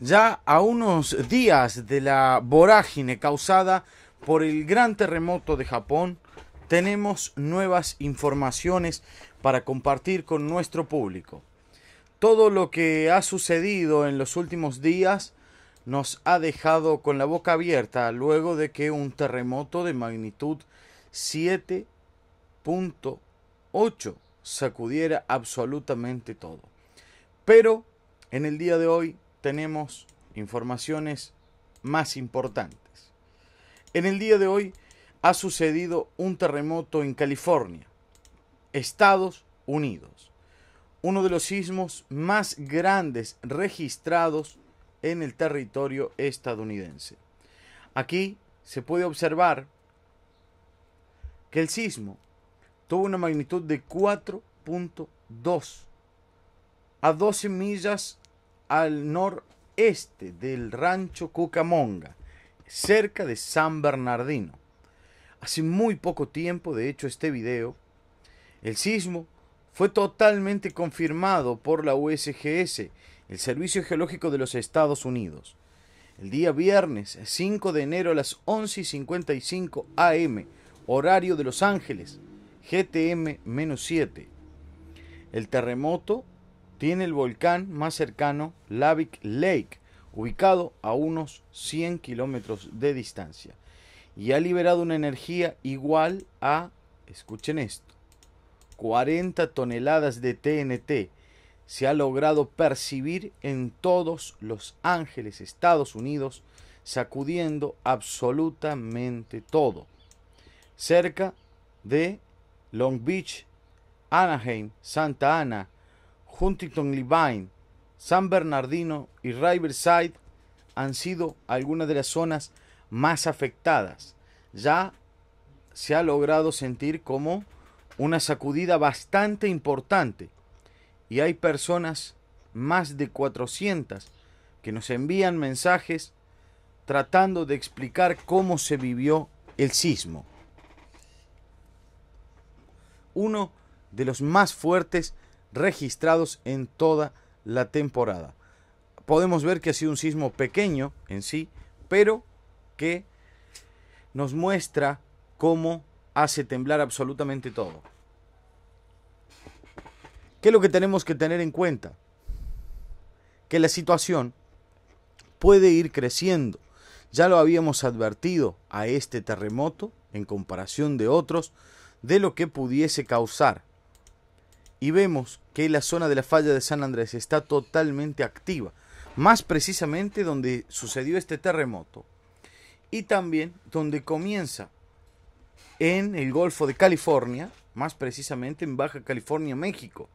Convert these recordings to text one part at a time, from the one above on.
ya a unos días de la vorágine causada por el gran terremoto de Japón, tenemos nuevas informaciones para compartir con nuestro público. Todo lo que ha sucedido en los últimos días nos ha dejado con la boca abierta luego de que un terremoto de magnitud 7.8 sacudiera absolutamente todo. Pero en el día de hoy tenemos informaciones más importantes. En el día de hoy ha sucedido un terremoto en California, Estados Unidos, uno de los sismos más grandes registrados en el territorio estadounidense. Aquí se puede observar que el sismo tuvo una magnitud de 4.2 a 12 millas al noreste del rancho Cucamonga, cerca de San Bernardino. Hace muy poco tiempo, de hecho, este video, el sismo fue totalmente confirmado por la USGS, el Servicio Geológico de los Estados Unidos. El día viernes 5 de enero a las 11:55 am, horario de Los Ángeles, GTM-7. El terremoto tiene el volcán más cercano, lavic Lake, ubicado a unos 100 kilómetros de distancia, y ha liberado una energía igual a, escuchen esto, 40 toneladas de TNT. Se ha logrado percibir en todos Los Ángeles, Estados Unidos, sacudiendo absolutamente todo. Cerca de Long Beach, Anaheim, Santa Ana, Huntington Levine, San Bernardino y Riverside han sido algunas de las zonas más afectadas. Ya se ha logrado sentir como una sacudida bastante importante y hay personas, más de 400, que nos envían mensajes tratando de explicar cómo se vivió el sismo. Uno de los más fuertes registrados en toda la temporada. Podemos ver que ha sido un sismo pequeño en sí, pero que nos muestra cómo hace temblar absolutamente todo. ¿Qué es lo que tenemos que tener en cuenta? Que la situación puede ir creciendo. Ya lo habíamos advertido a este terremoto, en comparación de otros, de lo que pudiese causar y vemos que la zona de la falla de San Andrés está totalmente activa, más precisamente donde sucedió este terremoto y también donde comienza en el Golfo de California, más precisamente en Baja California, México.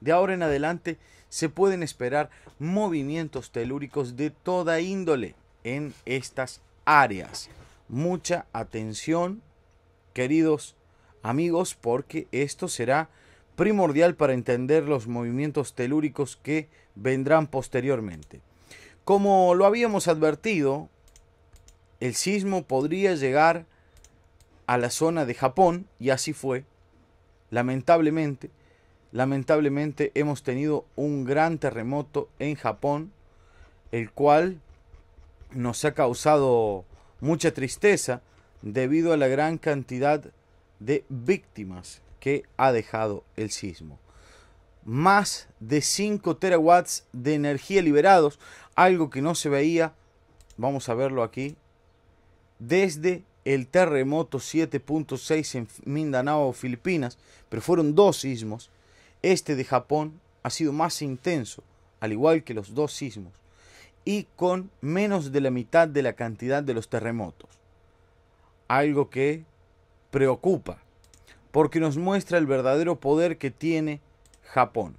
De ahora en adelante se pueden esperar movimientos telúricos de toda índole en estas áreas. Mucha atención, queridos amigos, porque esto será primordial para entender los movimientos telúricos que vendrán posteriormente. Como lo habíamos advertido, el sismo podría llegar a la zona de Japón y así fue. Lamentablemente, lamentablemente hemos tenido un gran terremoto en Japón, el cual nos ha causado mucha tristeza debido a la gran cantidad de víctimas que ha dejado el sismo. Más de 5 terawatts de energía liberados, algo que no se veía, vamos a verlo aquí, desde el terremoto 7.6 en Mindanao, Filipinas, pero fueron dos sismos. Este de Japón ha sido más intenso, al igual que los dos sismos, y con menos de la mitad de la cantidad de los terremotos. Algo que preocupa porque nos muestra el verdadero poder que tiene Japón.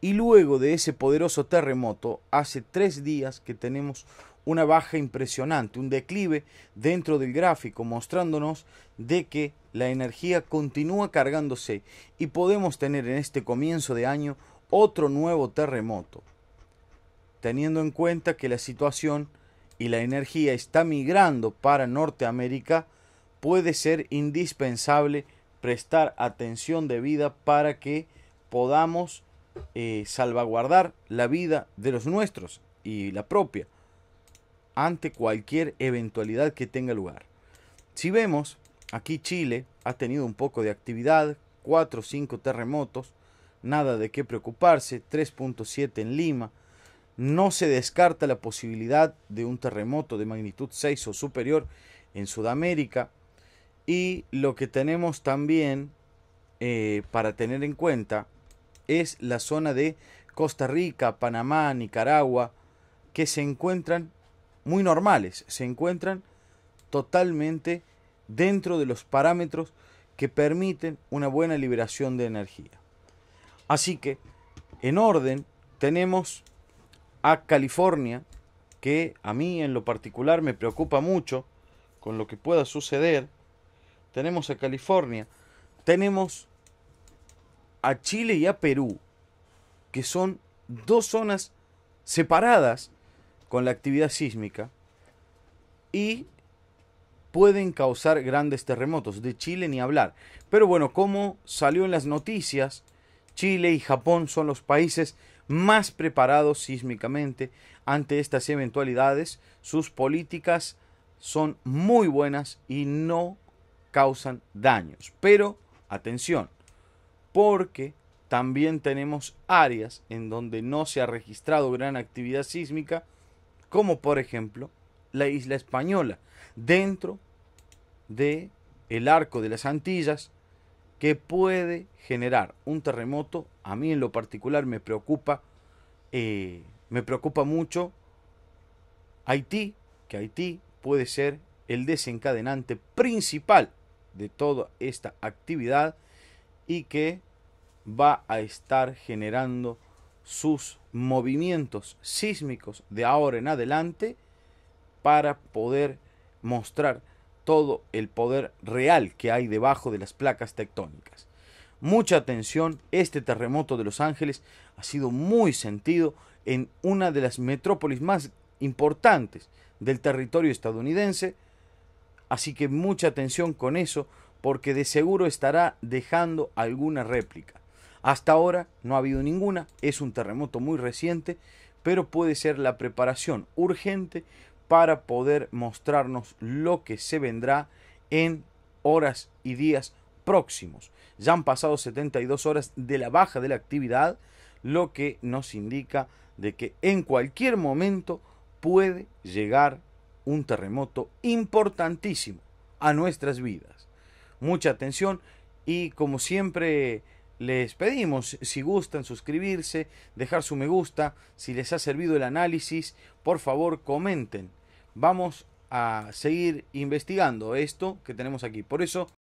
Y luego de ese poderoso terremoto, hace tres días que tenemos una baja impresionante, un declive dentro del gráfico, mostrándonos de que la energía continúa cargándose y podemos tener en este comienzo de año otro nuevo terremoto, teniendo en cuenta que la situación y la energía está migrando para Norteamérica, puede ser indispensable prestar atención debida para que podamos eh, salvaguardar la vida de los nuestros y la propia ante cualquier eventualidad que tenga lugar. Si vemos, aquí Chile ha tenido un poco de actividad, 4 o 5 terremotos, nada de qué preocuparse, 3.7 en Lima, no se descarta la posibilidad de un terremoto de magnitud 6 o superior en Sudamérica, y lo que tenemos también eh, para tener en cuenta es la zona de Costa Rica, Panamá, Nicaragua, que se encuentran muy normales, se encuentran totalmente dentro de los parámetros que permiten una buena liberación de energía. Así que, en orden, tenemos a California, que a mí en lo particular me preocupa mucho con lo que pueda suceder, tenemos a California, tenemos a Chile y a Perú, que son dos zonas separadas con la actividad sísmica y pueden causar grandes terremotos. De Chile ni hablar. Pero bueno, como salió en las noticias, Chile y Japón son los países más preparados sísmicamente ante estas eventualidades. Sus políticas son muy buenas y no causan daños. Pero, atención, porque también tenemos áreas en donde no se ha registrado gran actividad sísmica, como por ejemplo la isla española, dentro de el arco de las Antillas, que puede generar un terremoto. A mí en lo particular me preocupa, eh, me preocupa mucho Haití, que Haití puede ser el desencadenante principal de toda esta actividad y que va a estar generando sus movimientos sísmicos de ahora en adelante para poder mostrar todo el poder real que hay debajo de las placas tectónicas. Mucha atención, este terremoto de Los Ángeles ha sido muy sentido en una de las metrópolis más importantes del territorio estadounidense, Así que mucha atención con eso, porque de seguro estará dejando alguna réplica. Hasta ahora no ha habido ninguna, es un terremoto muy reciente, pero puede ser la preparación urgente para poder mostrarnos lo que se vendrá en horas y días próximos. Ya han pasado 72 horas de la baja de la actividad, lo que nos indica de que en cualquier momento puede llegar un terremoto importantísimo a nuestras vidas. Mucha atención y como siempre les pedimos, si gustan suscribirse, dejar su me gusta, si les ha servido el análisis, por favor comenten. Vamos a seguir investigando esto que tenemos aquí. Por eso